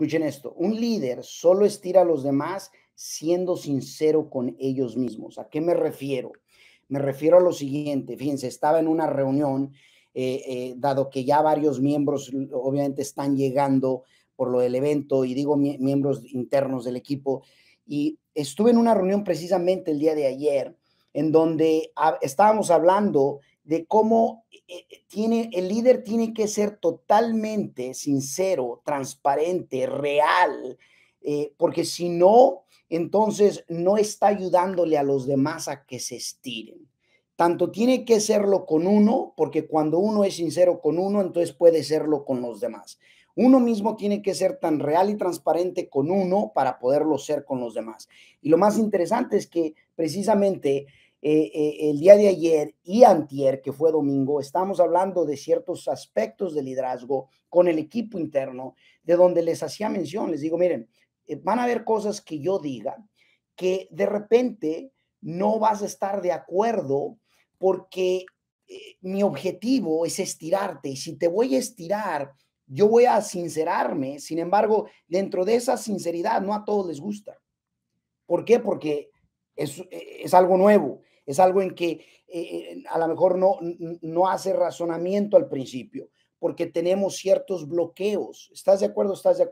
Escuchen esto, un líder solo estira a los demás siendo sincero con ellos mismos. ¿A qué me refiero? Me refiero a lo siguiente, fíjense, estaba en una reunión, eh, eh, dado que ya varios miembros obviamente están llegando por lo del evento, y digo miembros internos del equipo, y estuve en una reunión precisamente el día de ayer, en donde estábamos hablando de cómo eh, eh, eh, tiene, el líder tiene que ser totalmente sincero, transparente, real, porque si no, entonces no está ayudándole a los demás a que se estiren. Tanto tiene que serlo con uno, porque cuando uno es sincero con uno, entonces puede serlo con los demás. Uno mismo tiene que ser tan real y transparente con uno para poderlo ser con los demás. Y lo más interesante es que precisamente eh, eh, el día de ayer y antier, que fue domingo, estamos hablando de ciertos aspectos de liderazgo con el equipo interno, de donde les hacía mención, les digo, miren, eh, van a haber cosas que yo diga que de repente no vas a estar de acuerdo porque mi objetivo es estirarte y si te voy a estirar, yo voy a sincerarme, sin embargo, dentro de esa sinceridad no a todos les gusta. ¿Por qué? Porque es algo nuevo. Es algo en que eh, eh, a lo mejor no, no hace razonamiento al principio, porque tenemos ciertos bloqueos. ¿Estás de acuerdo? ¿Estás de acuerdo?